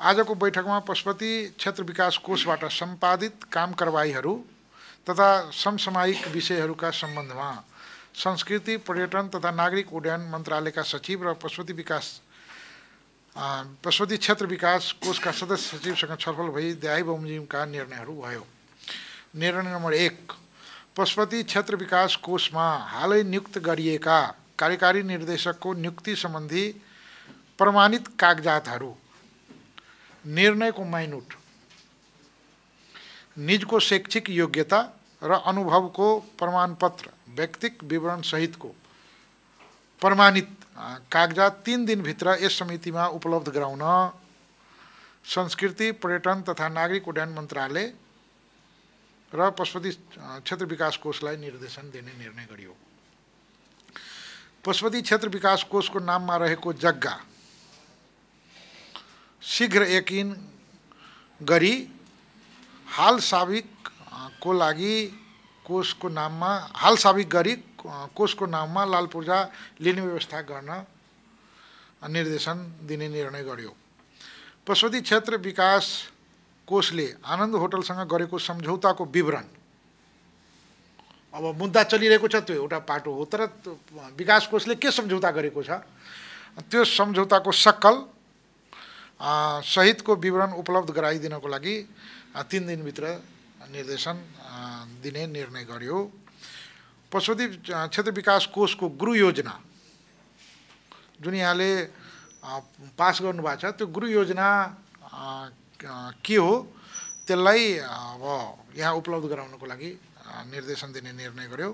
आजको बैठकमा पशुपति क्षेत्र विकास कोषबाट सम्पादित काम कारवाहीहरू तथा समसामयिक विषयहरूका सम्बन्धमा संस्कृति पर्यटन तथा नागरिक उड्डयन मन्त्रालयका सचिव र पशुपति विकास पशुपति क्षेत्र विकास कोषका सदस्य सचिवसँग छलफल भई द्याय बमोजिमका निर्णयहरू भयो निर्णय नम्बर एक पशुपति क्षेत्र विकास कोषमा हालै नियुक्त गरिएका कार्यकारी निर्देशकको नियुक्ति सम्बन्धी प्रमाणित कागजातहरू निर्णयको माइनुट निजको शैक्षिक योग्यता र अनुभवको प्रमाणपत्र व्यक्तिक विवरण सहितको प्रमाणित कागजात तिन दिनभित्र यस समितिमा उपलब्ध गराउन संस्कृति पर्यटन तथा नागरिक उड्डयन मन्त्रालय र पशुपति क्षेत्र विकास कोषलाई निर्देशन दिने निर्णय गरियो पशुपति क्षेत्र विकास कोषको नाममा रहेको जग्गा शीघ्र यकिन गरी हाल को लागि कोषको नाममा हाल साबिक गरी कोषको नाममा लाल पूर्जा लिने व्यवस्था गर्न निर्देशन दिने निर्णय गर्यो पशुपति क्षेत्र विकास कोषले आनन्द होटलसँग गरेको सम्झौताको विवरण अब मुद्दा चलिरहेको छ त्यो एउटा पाटो हो तर विकास कोषले के सम्झौता गरेको छ त्यो सम्झौताको सकल सहितको विवरण उपलब्ध गराइदिनको लागि तिन दिनभित्र निर्देशन दिने निर्णय गर्यो पशुदीप क्षेत्र विकास कोषको गुरु योजना जुन यहाँले पास गर्नुभएको छ त्यो गुरु योजना के हो त्यसलाई अब यहाँ उपलब्ध गराउनको लागि निर्देशन दिने निर्णय गर्यो